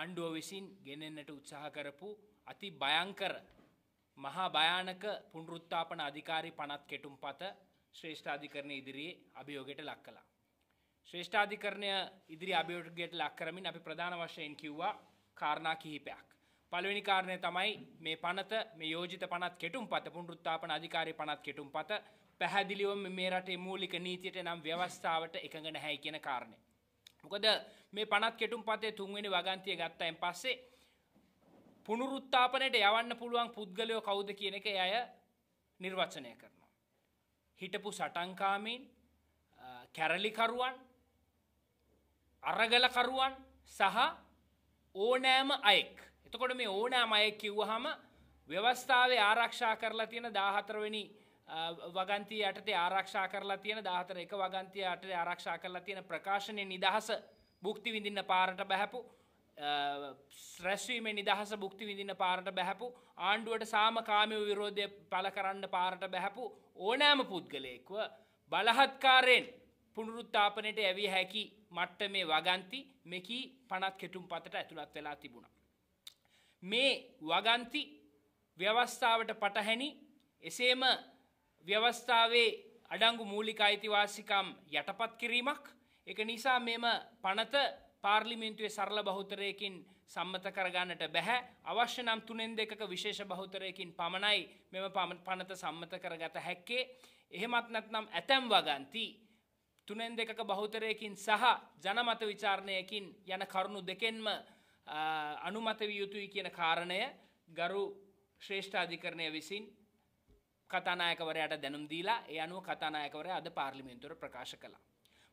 ආණ්ඩුව විසින් ගෙනෙන්නට උත්සාහ කරපු අති භයංකර මහා භයානක පුනරුත්තාපන අධිකාරී පනත් කෙටුම් පත ශ්‍රේෂ්ඨාධිකරණය ඉදිරියේ අභියෝගයට ලක් කළා. ශ්‍රේෂ්ඨාධිකරණය ඉදිරි අභියෝගයට ලක් කරමින් අපි ප්‍රධාන වශයෙන් කිව්වා කාරණා කිහිපයක්. පළවෙනි කාරණය තමයි මේ පනත මේ යෝජිත පනත් කෙටුම් පත පුනරුත්තාපන අධිකාරී පනත් කෙටුම් පත පැහැදිලිවම මේ රටේ මූලික නීතියට නම් ව්‍යවස්ථාවට එකඟ නැහැ කියන කාරණේ. මොකද මේ පනත් කෙටුම් පතේ තුන්වෙනි වගන්තිය ගත්තයින් පස්සේ පුනරුත්ථාපනයට යවන්න පුළුවන් පුද්ගලයෝ කවුද කියන එක අය නිර්වචනය කරනවා. හිටපු සටන්කාමීන් කැරලිකරුවන් අරගලකරුවන් සහ ඕනෑම අයෙක්. එතකොට මේ ඕනෑම අයෙක් කිව්වහම ව්‍යවස්ථාවේ ආරක්ෂා කරලා තියෙන 14 වෙනි වගන්තිය යටතේ ආරක්ෂා කරලා තියෙන දාහතර එක වගන්තිය යටතේ ආරක්ෂා කරලා තියෙන ප්‍රකාශනය නිදහස භුක්ති විඳින්න පාරට බැහැපු ශ්‍රැස්වීමේ නිදහස භුක්ති විඳින්න පාරට බැහැපු ආණ්ඩුවට සාමකාමය විරෝධය පල කරන්න පාරට බැහැපු ඕනෑම පුද්ගලයෙක්ව බලහත්කාරයෙන් පුනරුත්තාපනයට ඇවි හැකි මට්ට මේ වගන්ති මෙකී පනත් කෙටුම් පතට ඇතුළත් වෙලා තිබුණ. මේ වගන්ති ව්‍යවස්ථාවට පටහැනි එසේම ව්‍යවස්ථාවේ අඩංගු මූලික අයිතිවාසිකම් යටපත් කිරීමක් එක නිසා මෙම පනත පාර්ලිමින්තුවේ සරල බහුතරයකින් සම්මත කරගන්නට බැහැ අවශ්‍ය නම් තුනෙන් දෙකක විශේෂ බහුතරයකින් පමණයි මෙම පනත සම්මත කරගත හැක්කේ එහෙමත් නැත්නම් ඇතැම් වගන්ති තුනෙන් දෙකක බහුතරයකින් සහ ජනමත විචාරණයකින් යන කරුණු දෙකෙන්ම අනුමත විය යුතුයි කියන කාරණය ගරු ශ්‍රේෂ්ඨාධිකරණය විසින් කතානායකවරයට දැනුම් දීලා ඒ අනුව කතානායකවරය අද පාර්ලිමෙන්තුර ප්‍රකාශ කළා.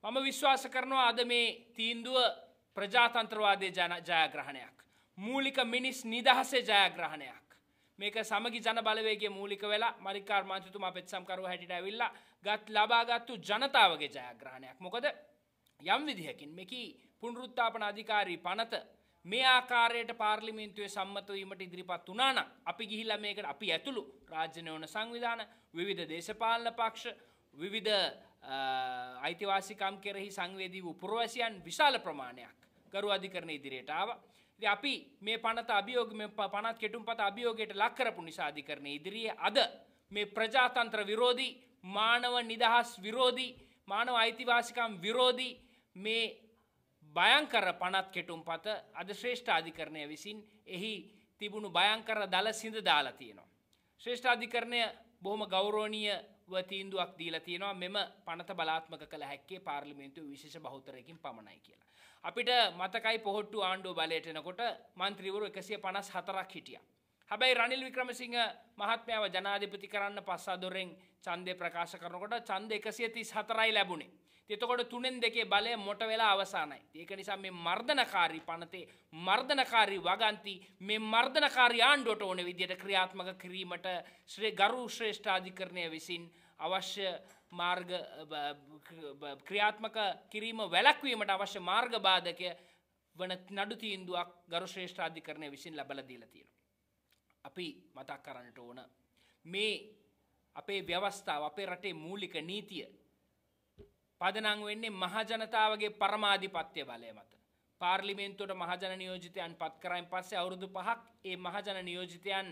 මම විශ්වාස කරනවා අද මේ තීන්දුව ප්‍රජාතන්ත්‍රවාදය ජයග්‍රහණයක්. මූලික මිනිස් නිදහසේ ජයග්‍රහණයක්. මේක සමගි ජන බලවේගේ මූලික වෙලා මරිකාර් මාන්තතුම පෙත්සම්කරු හැටිට ඇවිල්ලා ගත් ලබාගත්තු ජනතාවගේ ජයග්‍රහණයක් මොකද යම් විදිහකින් මෙකී පුනරුත්තාපන අධිකාරී පනත මේ ආකාරයට පාර්ලිමින්තුවේ සම්මතවීමට ඉදිරිපත් වනාන අපි ගිහිල මේකට අපි ඇතුළු රාජ්‍යනයවන සංවිධාන විධ දේශපාලන පක්ෂ විවිධ අයිතිවාසිකම් කෙරෙහි සංවේදී උපරවැසියන් විශාල ප්‍රමාණයක් කරු අධිකරණ ඉදිරියටාව. අපි මේ පනත අභියෝග පනත් කෙටුම් පත අභියෝගයට ලක්කරපු නිසාධිකරණය ඉදිරියේ අද මේ ප්‍රජාතන්ත්‍ර විරෝධී මානව නිදහස් විරෝධී මානව අයිතිවාසිකම් විරෝධී මේ භයංකර පනත් කෙටුම් පත අද ශ්‍රේෂ්ඨ අධිකරණය විසින් එහි තිබුණු භයංකර දල සිඳ දාලා තියෙනවා. ශ්‍රේෂ්ඨ අධිකරණය බොහොම ගෞරෝණීය වතීන්දුවක් දීලා තියෙනවා මෙම පනත බලාත්මක කළ හැක්කේ පාර්ලිමේන්තුව විශේෂ බහුතරයකින් පමණයි කියලා. අපිට මතකයි පොහොට්ටු ආණ්ඩුව බලයට එනකොට මන්ත්‍රීවරු 154ක් හිටියා. හැබැයි රනිල් වික්‍රමසිංහ මහත්මයාව ජනාධිපති කරන්න පස්සාදොරෙන් චන්දය ප්‍රකාශ කරනකොට චන්ද එකසිය තිස් හතරයි ලැබුණේ. තෙතකොට තුනෙන් දෙකේ බලය මොට වෙලා අවසානයි. ඒක නිසා මේ මර්ධනකාරී පනතේ මර්ධනකාරී වගන්ති මේ මර්ධනකාරී ආණ්ඩුවට ඕන විදියට ක්‍රියාත්මක කිරීමට ශ්‍රේ ගරු ශ්‍රේෂ්ඨාධිකරණය විසින් අවශ්‍ය මාර්ග ක්‍රියාත්මක කිරීම වැලක්වීමට අවශ්‍ය මාර්ග බාධකය වන නඩු තීන්දුවක් ගරු ශ්‍රේෂ්ඨාධිකරණය විසින් ලබල දීලා තියෙනවා. අපි මතක් කරන්නට ඕන. මේ අපේ ව්‍යවස්ථාව අපේ රටේ මූලික නීතිය පදනං වෙන්නේ මහජනතාවගේ පරමාධිපත්‍ය බලය මත. පාර්ලිමේන්තුවට මහජන නියෝජිතයන් පත් කරයින් පස්සේ අවුරුදු පහක් ඒ මහජන නියෝජිතයන්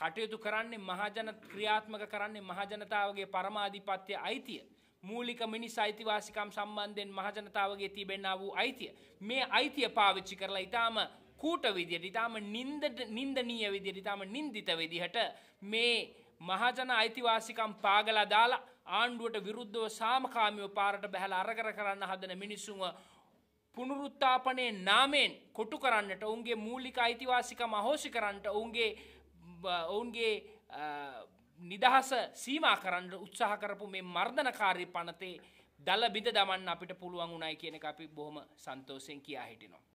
කටයුතු කරන්නේ මහජන ක්‍රියාත්මක කරන්නේ මහජනතාවගේ පරමාධිපත්‍ය අයිතිය. මූලික මිනිස් අයිතිවාසිකම් සම්බන්ධයෙන් මහජනතාවගේ තිබෙන්න්න වූ අයිතිය. මේ අයිතිය පාවිච්චි කරලා ඉතාම කූට විදියට ඉතාම නින්දට නින්දනීය විදියට ඉතාම නින්දිත විදිහට මේ මහජන අයිතිවාසිකම් පාගලා දාලා ආණ්ඩුවට විරුද්ධව සාමකාමියෝ පාරට බැහැලා අරකර කරන්න හදන මිනිස්සුව පුනරුත්තාපනයේ නාමයෙන් කොටු කරන්නට ඔවුන්ගේ මූලික අයිතිවාසිකම අහෝසි කරන්නට ඔවුන්ගේ ඔවුන්ගේ නිදහස සීමා කරන්න උත්සාහ කරපු මේ මර්ධනකාරී පනතේ දල බිඳ දමන්න අපිට පුළුවන් වුණයි කියන එක අපි බොහොම සන්තෝසයෙන් කියා හිටිනවා.